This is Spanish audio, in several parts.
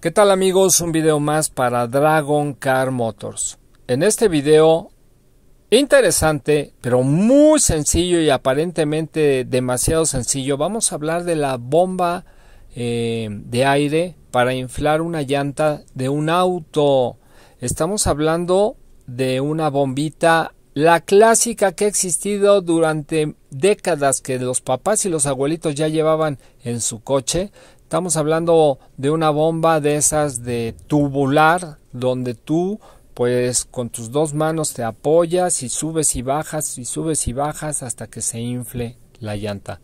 ¿Qué tal amigos? Un video más para Dragon Car Motors. En este video interesante, pero muy sencillo y aparentemente demasiado sencillo, vamos a hablar de la bomba eh, de aire para inflar una llanta de un auto. Estamos hablando de una bombita, la clásica que ha existido durante décadas que los papás y los abuelitos ya llevaban en su coche. Estamos hablando de una bomba de esas de tubular, donde tú pues con tus dos manos te apoyas y subes y bajas y subes y bajas hasta que se infle la llanta.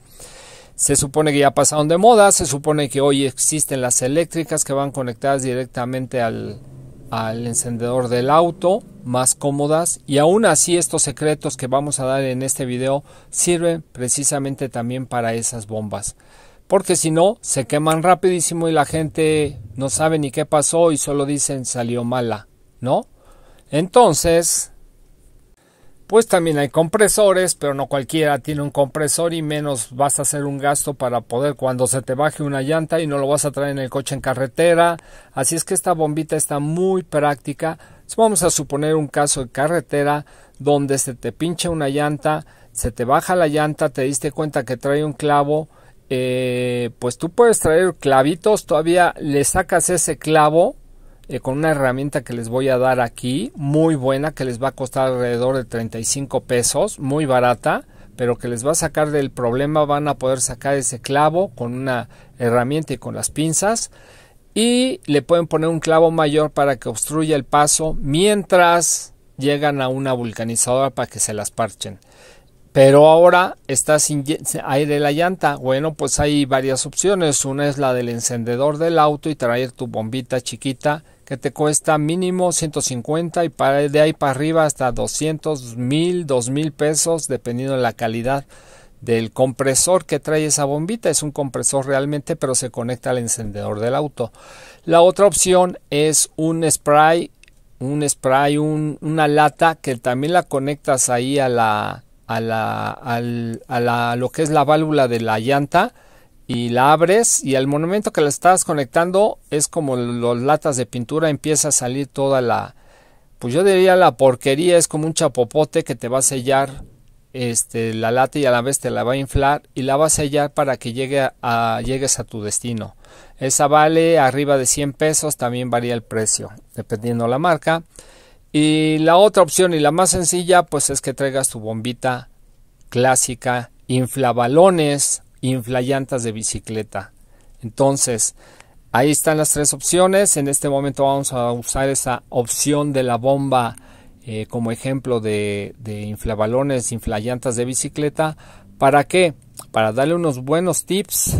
Se supone que ya pasaron de moda, se supone que hoy existen las eléctricas que van conectadas directamente al, al encendedor del auto, más cómodas, y aún así estos secretos que vamos a dar en este video sirven precisamente también para esas bombas porque si no, se queman rapidísimo y la gente no sabe ni qué pasó y solo dicen salió mala, ¿no? Entonces, pues también hay compresores, pero no cualquiera tiene un compresor y menos vas a hacer un gasto para poder cuando se te baje una llanta y no lo vas a traer en el coche en carretera. Así es que esta bombita está muy práctica. Vamos a suponer un caso de carretera donde se te pincha una llanta, se te baja la llanta, te diste cuenta que trae un clavo, eh, pues tú puedes traer clavitos, todavía le sacas ese clavo eh, con una herramienta que les voy a dar aquí, muy buena, que les va a costar alrededor de 35 pesos, muy barata, pero que les va a sacar del problema, van a poder sacar ese clavo con una herramienta y con las pinzas. Y le pueden poner un clavo mayor para que obstruya el paso mientras llegan a una vulcanizadora para que se las parchen. Pero ahora está sin aire la llanta. Bueno, pues hay varias opciones. Una es la del encendedor del auto y traer tu bombita chiquita que te cuesta mínimo 150 y para, de ahí para arriba hasta 200 mil, dos mil pesos dependiendo de la calidad del compresor que trae esa bombita. Es un compresor realmente, pero se conecta al encendedor del auto. La otra opción es un spray, un spray, una lata que también la conectas ahí a la a, la, a la, lo que es la válvula de la llanta y la abres y al momento que la estás conectando es como las latas de pintura empieza a salir toda la pues yo diría la porquería es como un chapopote que te va a sellar este la lata y a la vez te la va a inflar y la va a sellar para que llegue llegues a tu destino esa vale arriba de 100 pesos también varía el precio dependiendo la marca y la otra opción y la más sencilla, pues es que traigas tu bombita clásica, infla balones, de bicicleta. Entonces, ahí están las tres opciones. En este momento vamos a usar esa opción de la bomba eh, como ejemplo de, de inflabalones, inflayantas de bicicleta. ¿Para qué? Para darle unos buenos tips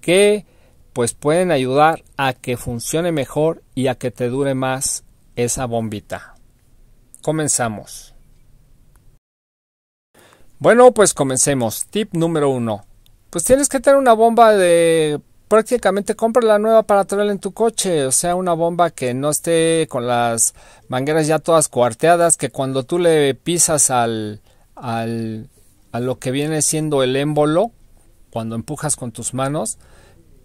que pues pueden ayudar a que funcione mejor y a que te dure más esa bombita. Comenzamos. Bueno, pues comencemos. Tip número uno. Pues tienes que tener una bomba de prácticamente compra la nueva para traerla en tu coche, o sea, una bomba que no esté con las mangueras ya todas cuarteadas, que cuando tú le pisas al, al a lo que viene siendo el émbolo, cuando empujas con tus manos,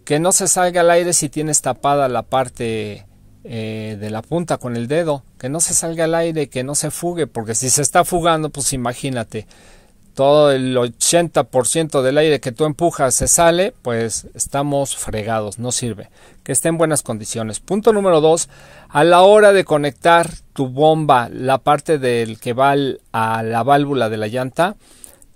que no se salga al aire si tienes tapada la parte eh, de la punta con el dedo, que no se salga el aire, que no se fugue, porque si se está fugando, pues imagínate, todo el 80% del aire que tú empujas se sale, pues estamos fregados, no sirve. Que esté en buenas condiciones. Punto número 2, a la hora de conectar tu bomba, la parte del que va a la válvula de la llanta,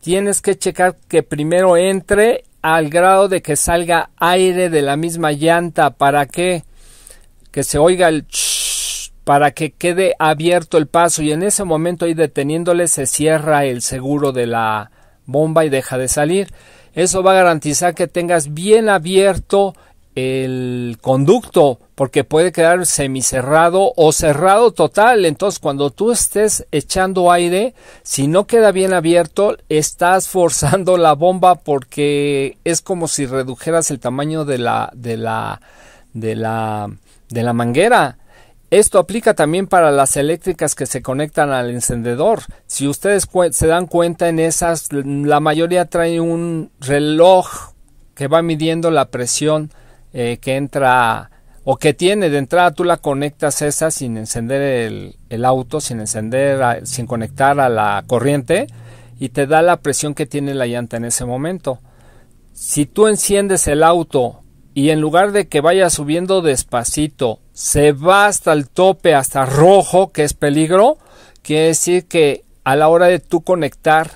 tienes que checar que primero entre al grado de que salga aire de la misma llanta. ¿Para que que se oiga el para que quede abierto el paso y en ese momento ahí deteniéndole se cierra el seguro de la bomba y deja de salir. Eso va a garantizar que tengas bien abierto el conducto porque puede quedar semicerrado o cerrado total. Entonces, cuando tú estés echando aire, si no queda bien abierto, estás forzando la bomba porque es como si redujeras el tamaño de la de la de la de la manguera. Esto aplica también para las eléctricas que se conectan al encendedor. Si ustedes se dan cuenta en esas, la mayoría trae un reloj que va midiendo la presión eh, que entra o que tiene de entrada tú la conectas esa sin encender el, auto, sin encender, sin conectar a la corriente y te da la presión que tiene la llanta en ese momento. Si tú enciendes el auto y en lugar de que vaya subiendo despacito, se va hasta el tope, hasta rojo, que es peligro, quiere decir que a la hora de tú conectar,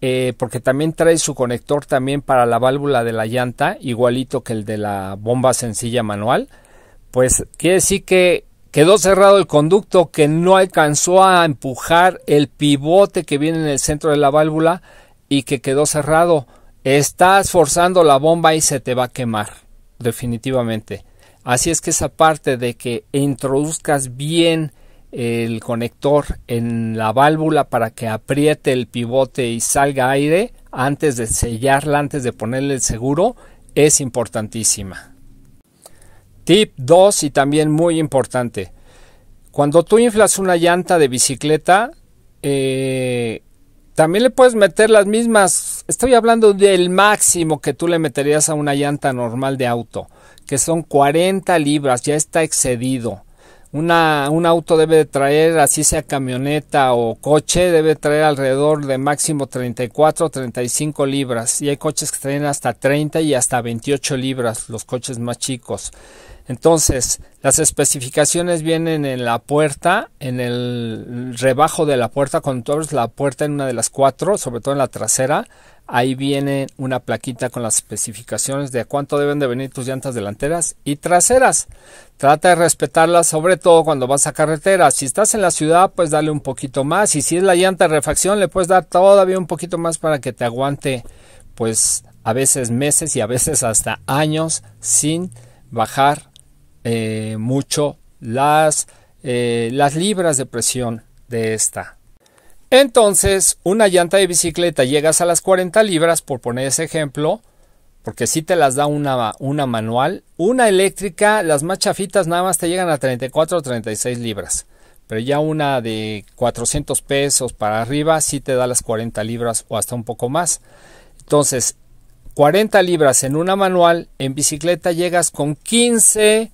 eh, porque también trae su conector también para la válvula de la llanta, igualito que el de la bomba sencilla manual, pues quiere decir que quedó cerrado el conducto, que no alcanzó a empujar el pivote que viene en el centro de la válvula y que quedó cerrado. Estás forzando la bomba y se te va a quemar definitivamente. Así es que esa parte de que introduzcas bien el conector en la válvula para que apriete el pivote y salga aire antes de sellarla, antes de ponerle el seguro, es importantísima. Tip 2 y también muy importante. Cuando tú inflas una llanta de bicicleta, eh, también le puedes meter las mismas. Estoy hablando del máximo que tú le meterías a una llanta normal de auto, que son 40 libras, ya está excedido. Una, un auto debe traer, así sea camioneta o coche, debe traer alrededor de máximo 34 o 35 libras. Y hay coches que traen hasta 30 y hasta 28 libras, los coches más chicos. Entonces, las especificaciones vienen en la puerta, en el rebajo de la puerta, cuando tú abres la puerta en una de las cuatro, sobre todo en la trasera, ahí viene una plaquita con las especificaciones de cuánto deben de venir tus llantas delanteras y traseras. Trata de respetarlas, sobre todo cuando vas a carretera. Si estás en la ciudad, pues dale un poquito más. Y si es la llanta de refacción, le puedes dar todavía un poquito más para que te aguante, pues a veces meses y a veces hasta años sin bajar eh, mucho las, eh, las libras de presión de esta. Entonces, una llanta de bicicleta llegas a las 40 libras, por poner ese ejemplo, porque si te las da una, una manual, una eléctrica, las más chafitas nada más te llegan a 34 o 36 libras, pero ya una de 400 pesos para arriba si te da las 40 libras o hasta un poco más. Entonces, 40 libras en una manual, en bicicleta llegas con 15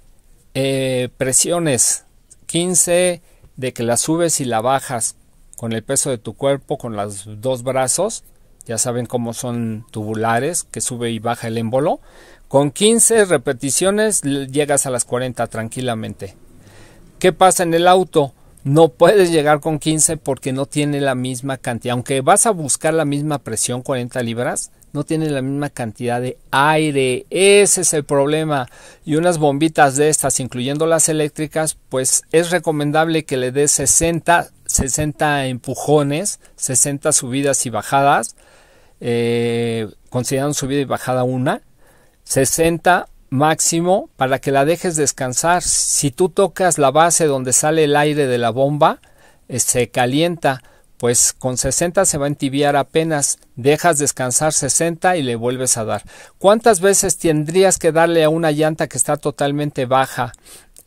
eh, presiones 15 de que la subes y la bajas con el peso de tu cuerpo, con los dos brazos, ya saben cómo son tubulares, que sube y baja el émbolo. Con 15 repeticiones llegas a las 40 tranquilamente. ¿Qué pasa en el auto? No puedes llegar con 15 porque no tiene la misma cantidad. Aunque vas a buscar la misma presión, 40 libras, no tiene la misma cantidad de aire. Ese es el problema. Y unas bombitas de estas, incluyendo las eléctricas, pues es recomendable que le dé 60, 60 empujones, 60 subidas y bajadas, eh, considerando subida y bajada una, 60 máximo para que la dejes descansar. Si tú tocas la base donde sale el aire de la bomba, eh, se calienta pues con 60 se va a entibiar apenas, dejas descansar 60 y le vuelves a dar. ¿Cuántas veces tendrías que darle a una llanta que está totalmente baja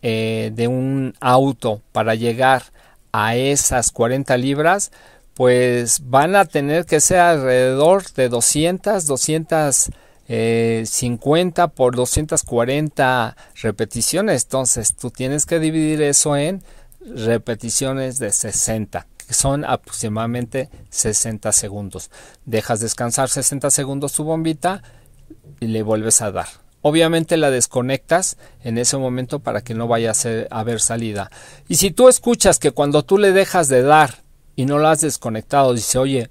eh, de un auto para llegar a esas 40 libras? Pues van a tener que ser alrededor de 200, 250 eh, por 240 repeticiones. Entonces tú tienes que dividir eso en repeticiones de 60 son aproximadamente 60 segundos. Dejas descansar 60 segundos tu bombita y le vuelves a dar. Obviamente la desconectas en ese momento para que no vaya a, a haber salida. Y si tú escuchas que cuando tú le dejas de dar y no la has desconectado, dice, oye,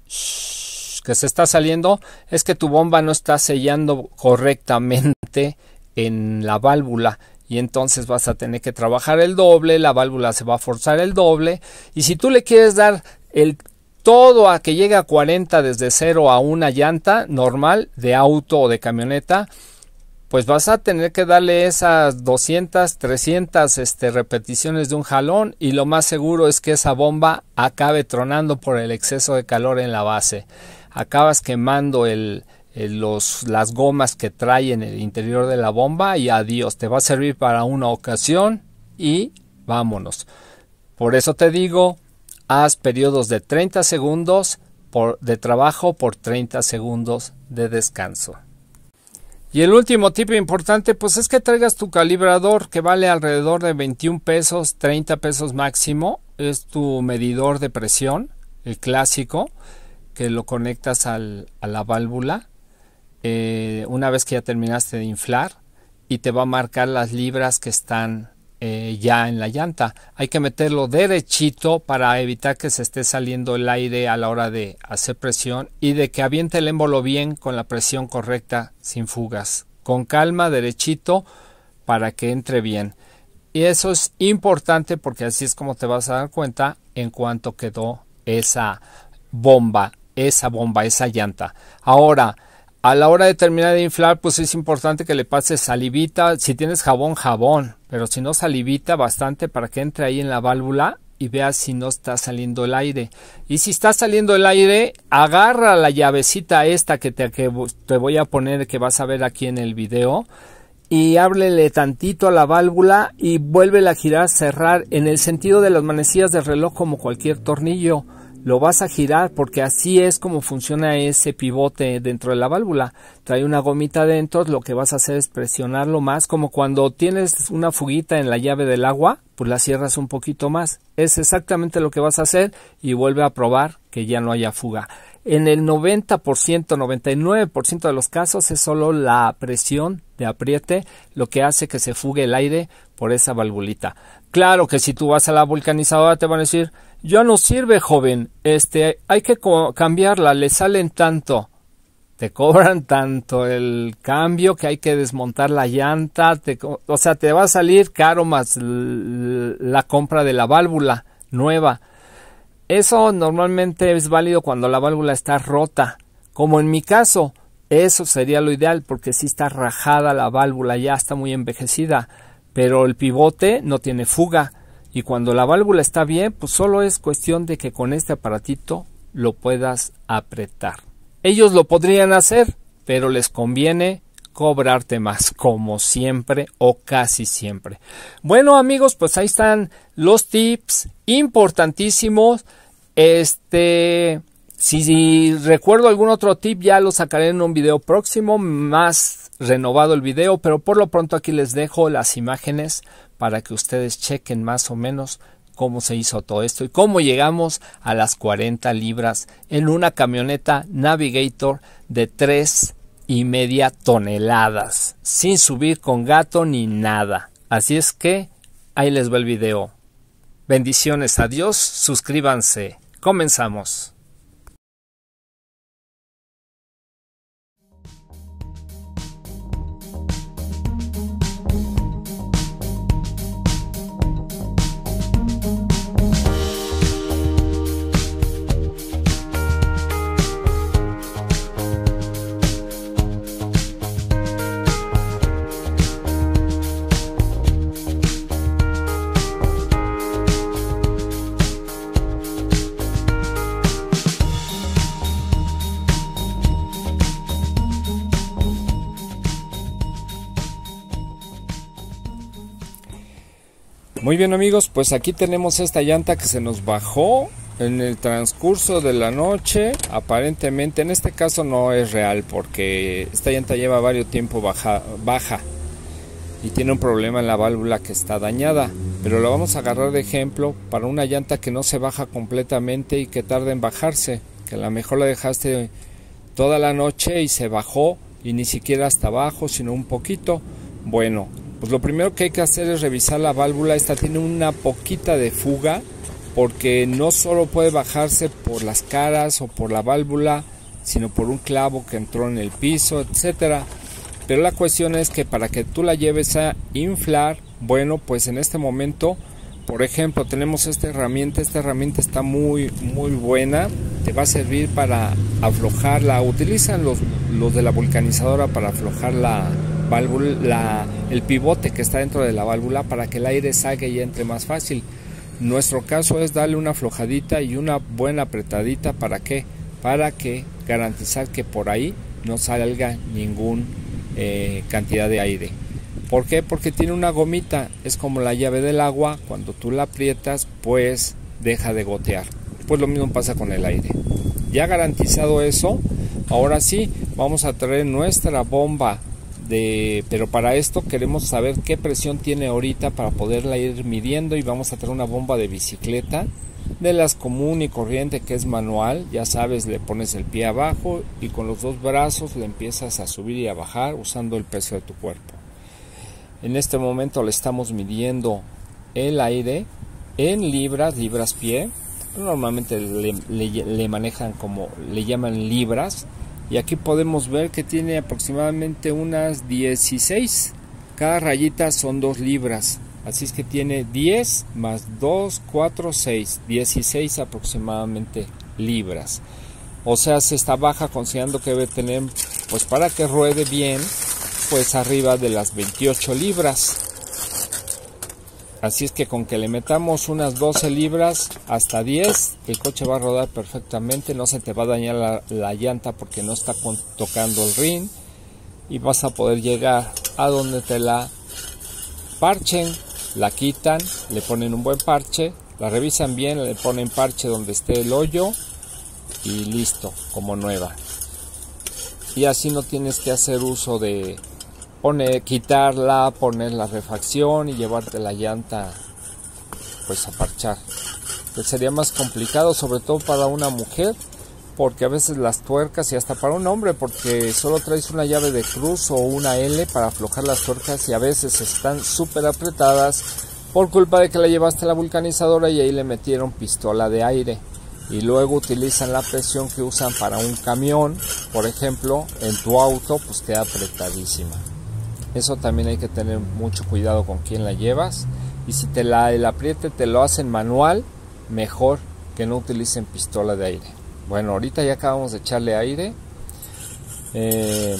que se está saliendo, es que tu bomba no está sellando correctamente en la válvula y entonces vas a tener que trabajar el doble, la válvula se va a forzar el doble y si tú le quieres dar el todo a que llegue a 40 desde cero a una llanta normal de auto o de camioneta, pues vas a tener que darle esas 200, 300 este, repeticiones de un jalón y lo más seguro es que esa bomba acabe tronando por el exceso de calor en la base. Acabas quemando el, eh, los, las gomas que trae en el interior de la bomba y adiós, te va a servir para una ocasión y vámonos. Por eso te digo, haz periodos de 30 segundos por, de trabajo por 30 segundos de descanso. Y el último tip importante, pues es que traigas tu calibrador que vale alrededor de 21 pesos, 30 pesos máximo. Es tu medidor de presión, el clásico, que lo conectas a la válvula eh, una vez que ya terminaste de inflar y te va a marcar las libras que están eh, ya en la llanta. Hay que meterlo derechito para evitar que se esté saliendo el aire a la hora de hacer presión y de que aviente el émbolo bien con la presión correcta, sin fugas. Con calma, derechito, para que entre bien. Y eso es importante porque así es como te vas a dar cuenta en cuanto quedó esa bomba, esa bomba, esa llanta. Ahora, a la hora de terminar de inflar, pues es importante que le pases salivita. Si tienes jabón, jabón. Pero si no, salivita bastante para que entre ahí en la válvula y veas si no está saliendo el aire. Y si está saliendo el aire, agarra la llavecita esta que te, te voy a poner, que vas a ver aquí en el video. Y háblele tantito a la válvula y vuélvela a girar, cerrar en el sentido de las manecillas del reloj como cualquier tornillo lo vas a girar porque así es como funciona ese pivote dentro de la válvula. Trae una gomita dentro, lo que vas a hacer es presionarlo más, como cuando tienes una fuguita en la llave del agua, pues la cierras un poquito más. Es exactamente lo que vas a hacer y vuelve a probar que ya no haya fuga. En el 90%, 99% de los casos es solo la presión de apriete lo que hace que se fugue el aire por esa valvulita. Claro que si tú vas a la vulcanizadora te van a decir, ya no sirve, joven. Este, hay que cambiarla, le salen tanto. Te cobran tanto el cambio que hay que desmontar la llanta, o sea, te va a salir caro más la compra de la válvula nueva. Eso normalmente es válido cuando la válvula está rota, como en mi caso. Eso sería lo ideal porque si está rajada la válvula, ya está muy envejecida, pero el pivote no tiene fuga. Y cuando la válvula está bien, pues solo es cuestión de que con este aparatito lo puedas apretar. Ellos lo podrían hacer, pero les conviene cobrarte más, como siempre o casi siempre. Bueno amigos, pues ahí están los tips importantísimos. Este, si, recuerdo algún otro tip, ya lo sacaré en un video próximo, más renovado el video, pero por lo pronto aquí les dejo las imágenes para que ustedes chequen más o menos cómo se hizo todo esto y cómo llegamos a las 40 libras en una camioneta Navigator de 3 y media toneladas, sin subir con gato ni nada. Así es que ahí les va el video. Bendiciones a Dios, suscríbanse. Comenzamos. Muy bien amigos, pues aquí tenemos esta llanta que se nos bajó en el transcurso de la noche. Aparentemente en este caso no es real porque esta llanta lleva varios tiempo baja, baja y tiene un problema en la válvula que está dañada. Pero lo vamos a agarrar de ejemplo para una llanta que no se baja completamente y que tarda en bajarse. Que a lo mejor la dejaste toda la noche y se bajó y ni siquiera hasta abajo, sino un poquito. Bueno, pues lo primero que hay que hacer es revisar la válvula. Esta tiene una poquita de fuga porque no solo puede bajarse por las caras o por la válvula, sino por un clavo que entró en el piso, etcétera. Pero la cuestión es que para que tú la lleves a inflar, bueno, pues en este momento, por ejemplo, tenemos esta herramienta, esta herramienta está muy muy buena, te va a servir para aflojarla, utilizan los, los de la vulcanizadora para aflojarla la, el pivote que está dentro de la válvula para que el aire salga y entre más fácil. Nuestro caso es darle una aflojadita y una buena apretadita para qué? para que garantizar que por ahí no salga ninguna eh, cantidad de aire. ¿Por qué? Porque tiene una gomita, es como la llave del agua, cuando tú la aprietas pues deja de gotear. Pues lo mismo pasa con el aire. Ya garantizado eso, ahora sí vamos a traer nuestra bomba pero para esto queremos saber qué presión tiene ahorita para poderla ir midiendo y vamos a tener una bomba de bicicleta de las común y corriente que es manual, ya sabes, le pones el pie abajo y con los dos brazos le empiezas a subir y a bajar usando el peso de tu cuerpo. En este momento le estamos midiendo el aire en libras, libras pie, normalmente le manejan como, le llaman libras, y aquí podemos ver que tiene aproximadamente unas 16 cada rayita son 2 libras así es que tiene 10 más 2 4 6 16 aproximadamente libras o sea se está baja considerando que debe tener pues para que ruede bien pues arriba de las 28 libras Así es que con que le metamos unas 12 libras hasta 10, el coche va a rodar perfectamente, no se te va a dañar la, llanta porque no está tocando el ring y vas a poder llegar a donde te la parchen, la quitan, le ponen un buen parche, la revisan bien, le ponen parche donde esté el hoyo y listo, como nueva. Y así no tienes que hacer uso de poner, quitarla, poner la refacción y llevarte la llanta pues a parchar. Que pues, sería más complicado, sobre todo para una mujer, porque a veces las tuercas y hasta para un hombre, porque solo traes una llave de cruz o una L para aflojar las tuercas y a veces están súper apretadas por culpa de que la llevaste a la vulcanizadora y ahí le metieron pistola de aire y luego utilizan la presión que usan para un camión, por ejemplo, en tu auto, pues queda apretadísima. Eso también hay que tener mucho cuidado con quién la llevas. Y si te la, el apriete te lo hacen manual, mejor que no utilicen pistola de aire. Bueno, ahorita ya acabamos de echarle aire. Eh,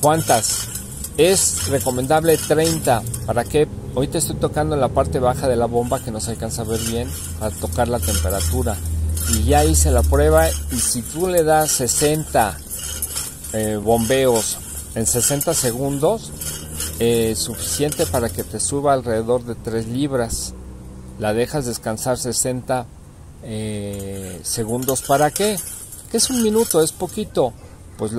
¿Cuántas? Es recomendable 30. ¿Para qué? Ahorita estoy tocando en la parte baja de la bomba que no se alcanza a ver bien Para tocar la temperatura. Y ya hice la prueba y si tú le das 60 eh, bombeos en 60 segundos, eh, suficiente para que te suba alrededor de 3 libras. La dejas descansar 60 eh, segundos. ¿Para qué? ...que es un minuto? Es poquito. Pues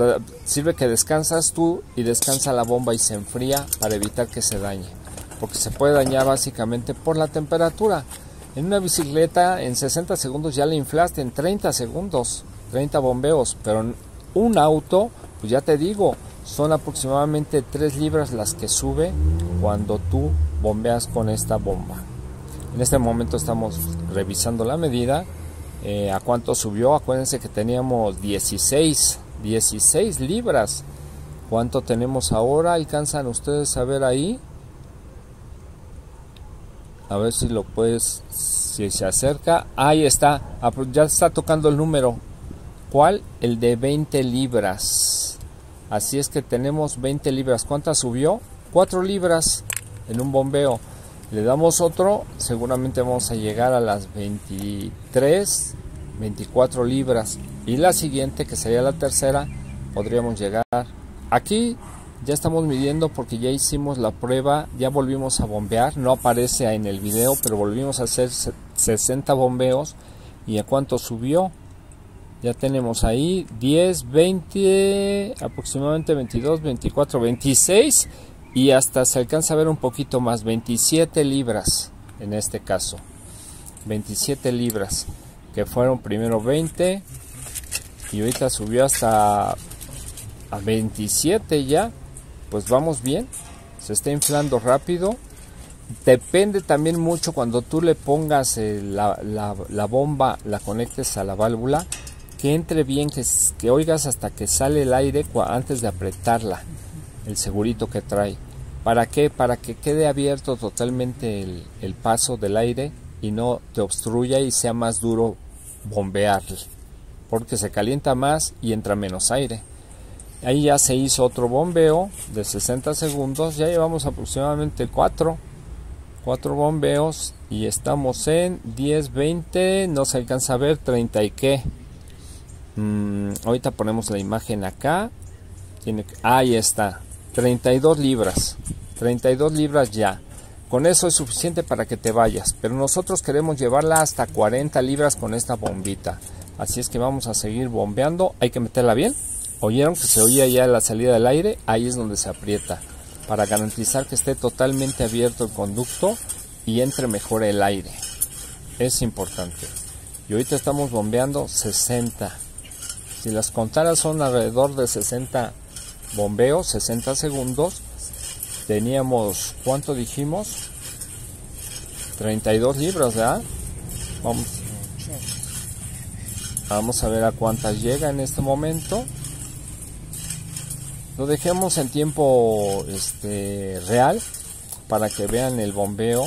sirve que descansas tú y descansa la bomba y se enfría para evitar que se dañe. Porque se puede dañar básicamente por la temperatura. En una bicicleta en 60 segundos ya la inflaste, en 30 segundos, 30 bombeos. Pero en un auto, pues ya te digo, son aproximadamente 3 libras las que sube cuando tú bombeas con esta bomba. En este momento estamos revisando la medida. Eh, ¿A cuánto subió? Acuérdense que teníamos 16, 16 libras. ¿Cuánto tenemos ahora? ¿Alcanzan ustedes a ver ahí? a ver si lo puedes, si se acerca. Ahí está, ya está tocando el número. ¿Cuál? El de 20 libras. Así es que tenemos 20 libras. ¿Cuántas subió? 4 libras en un bombeo. Le damos otro, seguramente vamos a llegar a las 23, 24 libras. Y la siguiente, que sería la tercera, podríamos llegar. Aquí ya estamos midiendo porque ya hicimos la prueba, ya volvimos a bombear. No aparece en el video, pero volvimos a hacer 60 bombeos. ¿Y a cuánto subió? Ya tenemos ahí 10, 20, aproximadamente 22, 24, 26 y hasta se alcanza a ver un poquito más, 27 libras en este caso. 27 libras, que fueron primero 20 y ahorita subió hasta a 27 ya. Pues vamos bien, se está inflando rápido. Depende también mucho cuando tú le pongas eh, la, la bomba, la conectes a la válvula que entre bien, que, que oigas hasta que sale el aire antes de apretarla, el segurito que trae. ¿Para qué? Para que quede abierto totalmente el, paso del aire y no te obstruya y sea más duro bombearle. porque se calienta más y entra menos aire. Ahí ya se hizo otro bombeo de 60 segundos, ya llevamos aproximadamente 4, 4 bombeos y estamos en 10, 20, no se alcanza a ver 30 y qué. Mm, ahorita ponemos la imagen acá. ahí está. 32 libras. 32 libras ya. Con eso es suficiente para que te vayas. Pero nosotros queremos llevarla hasta 40 libras con esta bombita. Así es que vamos a seguir bombeando. Hay que meterla bien. ¿Oyeron que se oía ya la salida del aire? Ahí es donde se aprieta. Para garantizar que esté totalmente abierto el conducto y entre mejor el aire. Es importante. Y ahorita estamos bombeando 60. Si las contaras son alrededor de 60 bombeos, 60 segundos, teníamos, ¿cuánto dijimos? 32 libras, ¿verdad? Vamos, vamos a ver a cuántas llega en este momento. Lo dejemos en tiempo este, real para que vean el bombeo.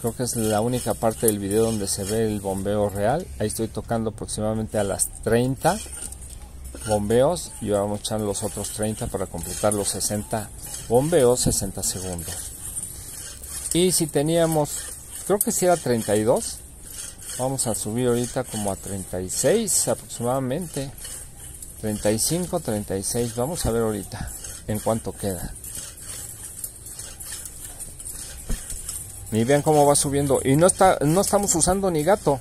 Creo que es la única parte del video donde se ve el bombeo real. Ahí estoy tocando aproximadamente a las 30 bombeos y vamos a echar los otros 30 para completar los 60 bombeos 60 segundos y si teníamos creo que si era 32 vamos a subir ahorita como a 36 aproximadamente 35 36 vamos a ver ahorita en cuánto queda y vean cómo va subiendo y no está no estamos usando ni gato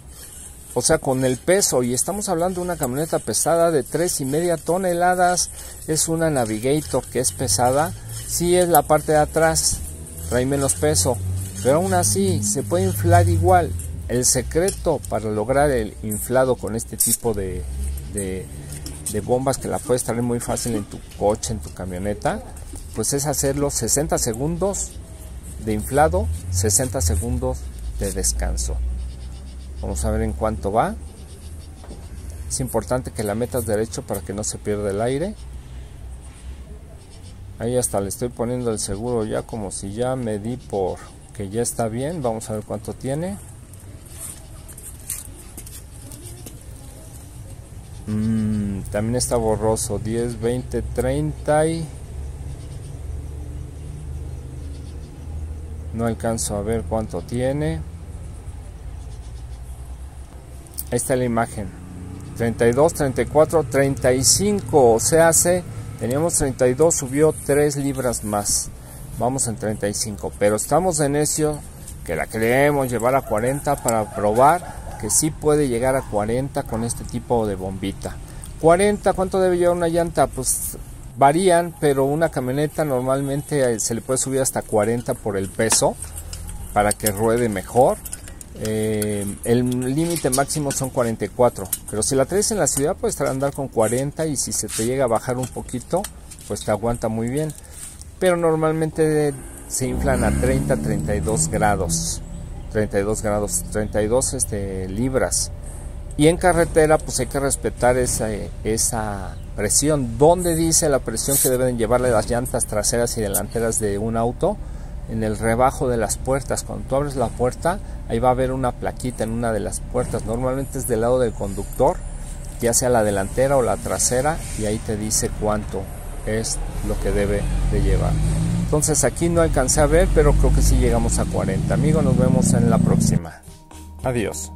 o sea, con el peso. Y estamos hablando de una camioneta pesada de tres y media toneladas. Es una Navigator que es pesada. Sí es la parte de atrás, trae menos peso. Pero aún así se puede inflar igual. El secreto para lograr el inflado con este tipo de, de bombas que la puedes traer muy fácil en tu coche, en tu camioneta, pues es hacerlo 60 segundos de inflado, 60 segundos de descanso. Vamos a ver en cuánto va. Es importante que la metas derecho para que no se pierda el aire. Ahí hasta le estoy poniendo el seguro ya como si ya me di por que ya está bien. Vamos a ver cuánto tiene. Mm, también está borroso. 10, 20, 30 No alcanzo a ver cuánto tiene. Ahí está la imagen. 32, 34, 35. O sea, hace, teníamos 32, subió 3 libras más. Vamos en 35. Pero estamos en necio que la queremos llevar a 40 para probar que sí puede llegar a 40 con este tipo de bombita. 40, ¿cuánto debe llevar una llanta? Pues varían, pero una camioneta normalmente eh, se le puede subir hasta 40 por el peso para que ruede mejor. Eh, el límite máximo son 44, pero si la traes en la ciudad puedes andar con 40 y si se te llega a bajar un poquito, pues te aguanta muy bien. Pero normalmente se inflan a 30, 32 grados, 32 grados, 32 este, libras. Y en carretera pues hay que respetar esa, esa presión. ¿Dónde dice la presión que deben llevarle las llantas traseras y delanteras de un auto? en el rebajo de las puertas. Cuando tú abres la puerta, ahí va a haber una plaquita en una de las puertas. Normalmente es del lado del conductor, ya sea la delantera o la trasera, y ahí te dice cuánto es lo que debe de llevar. Entonces aquí no alcancé a ver, pero creo que sí llegamos a 40. Amigos, nos vemos en la próxima. Adiós.